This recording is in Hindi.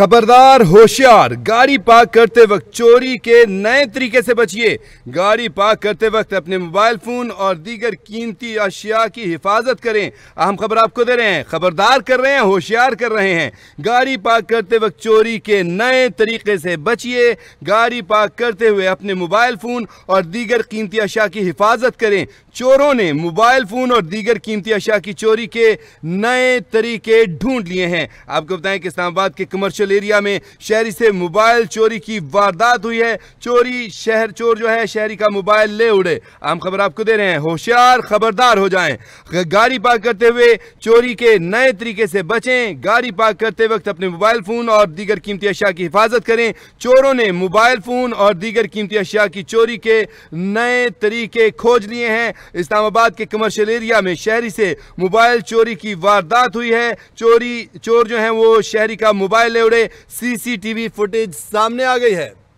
खबरदार होशियार गाड़ी पार्क करते वक्त चोरी के नए तरीके से बचिए गाड़ी पार्क करते वक्त अपने मोबाइल फोन और दीगर कीमती अशिया की हिफाजत करें अहम खबर आपको दे रहे हैं खबरदार कर रहे हैं होशियार कर रहे हैं गाड़ी पार्क करते वक्त चोरी के नए तरीके से बचिए गाड़ी पार्क करते हुए अपने मोबाइल फोन और दीगर कीमती अशिया की हिफाजत करें चोरों ने मोबाइल फोन और दीगर कीमती अशिया की चोरी के नए तरीके ढूंढ लिए हैं आपको बताएं कि इस्लामाबाद के कमर्शियल कोस्टल एरिया में शहरी से मोबाइल चोरी की वारदात हुई है चोरी शहर चोर जो है शहरी का मोबाइल ले उड़े आम खबर आपको दे रहे हैं होशियार खबरदार हो जाएं गाड़ी पार्क करते हुए चोरी के नए तरीके से बचें गाड़ी पार्क करते वक्त अपने मोबाइल फ़ोन और दीगर कीमती अशिया की हिफाजत करें चोरों ने मोबाइल फ़ोन और दीगर कीमती अशिया की चोरी के नए तरीके खोज लिए हैं इस्लामाबाद के कमर्शियल एरिया में शहरी से मोबाइल चोरी की वारदात हुई है चोरी चोर जो है वो शहरी का मोबाइल ले जुड़े सीसीटीवी फुटेज सामने आ गई है